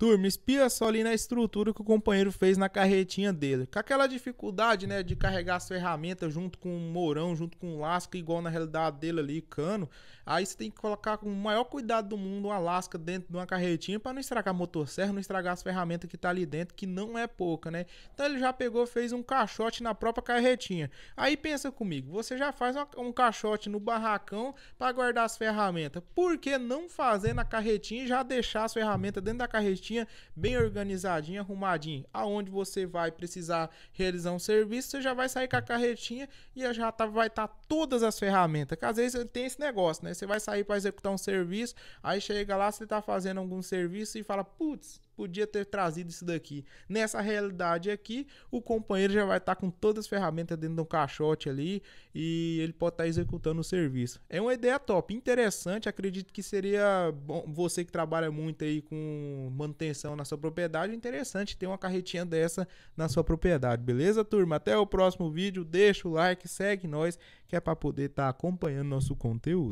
Turma, espia só ali na estrutura que o companheiro fez na carretinha dele. Com aquela dificuldade, né, de carregar as ferramentas junto com o Mourão, junto com o Lasca, igual na realidade dele ali, cano. Aí você tem que colocar com o maior cuidado do mundo uma lasca dentro de uma carretinha para não estragar a motosserra, não estragar as ferramentas que tá ali dentro, que não é pouca, né? Então ele já pegou, fez um caixote na própria carretinha. Aí pensa comigo, você já faz um caixote no barracão para guardar as ferramentas. Por que não fazer na carretinha e já deixar as ferramentas dentro da carretinha? bonitinha, bem organizadinha, arrumadinha. Aonde você vai precisar realizar um serviço, você já vai sair com a carretinha e já tá, vai estar tá todas as ferramentas. Que às vezes tem esse negócio, né? Você vai sair para executar um serviço, aí chega lá, você tá fazendo algum serviço e fala, putz, podia ter trazido isso daqui. Nessa realidade aqui, o companheiro já vai estar tá com todas as ferramentas dentro de um caixote ali e ele pode estar tá executando o serviço. É uma ideia top, interessante, acredito que seria bom você que trabalha muito aí com manutenção na sua propriedade, interessante ter uma carretinha dessa na sua propriedade. Beleza, turma? Até o próximo vídeo. Deixa o like, segue nós, que é para poder estar tá acompanhando nosso conteúdo.